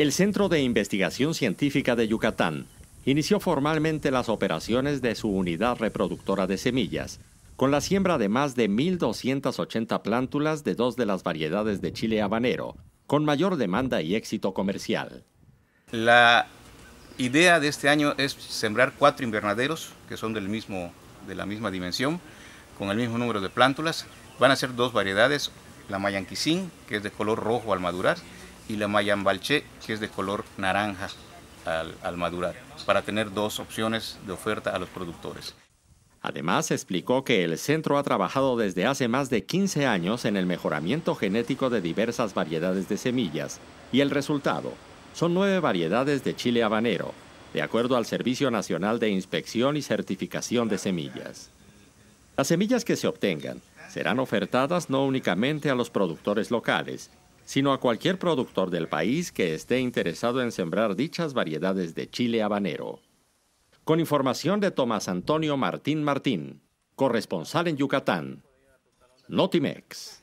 El Centro de Investigación Científica de Yucatán inició formalmente las operaciones de su unidad reproductora de semillas, con la siembra de más de 1.280 plántulas de dos de las variedades de chile habanero, con mayor demanda y éxito comercial. La idea de este año es sembrar cuatro invernaderos, que son del mismo, de la misma dimensión, con el mismo número de plántulas. Van a ser dos variedades, la mayanquisín, que es de color rojo al madurar, y la mayambalché, que es de color naranja al, al madurar, para tener dos opciones de oferta a los productores. Además, explicó que el centro ha trabajado desde hace más de 15 años en el mejoramiento genético de diversas variedades de semillas y el resultado son nueve variedades de chile habanero, de acuerdo al Servicio Nacional de Inspección y Certificación de Semillas. Las semillas que se obtengan serán ofertadas no únicamente a los productores locales, sino a cualquier productor del país que esté interesado en sembrar dichas variedades de chile habanero. Con información de Tomás Antonio Martín Martín, corresponsal en Yucatán, Notimex.